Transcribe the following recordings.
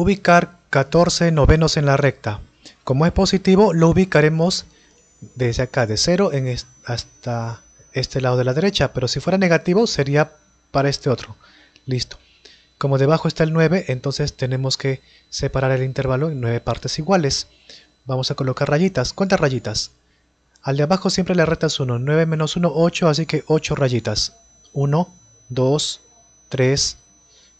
ubicar 14 novenos en la recta. Como es positivo, lo ubicaremos desde acá, de 0 en hasta este lado de la derecha, pero si fuera negativo sería para este otro. Listo. Como debajo está el 9, entonces tenemos que separar el intervalo en 9 partes iguales. Vamos a colocar rayitas. ¿Cuántas rayitas? Al de abajo siempre la recta es 1. 9 menos 1, 8, así que 8 rayitas. 1, 2, 3,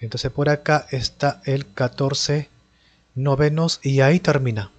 Entonces por acá está el 14 novenos y ahí termina.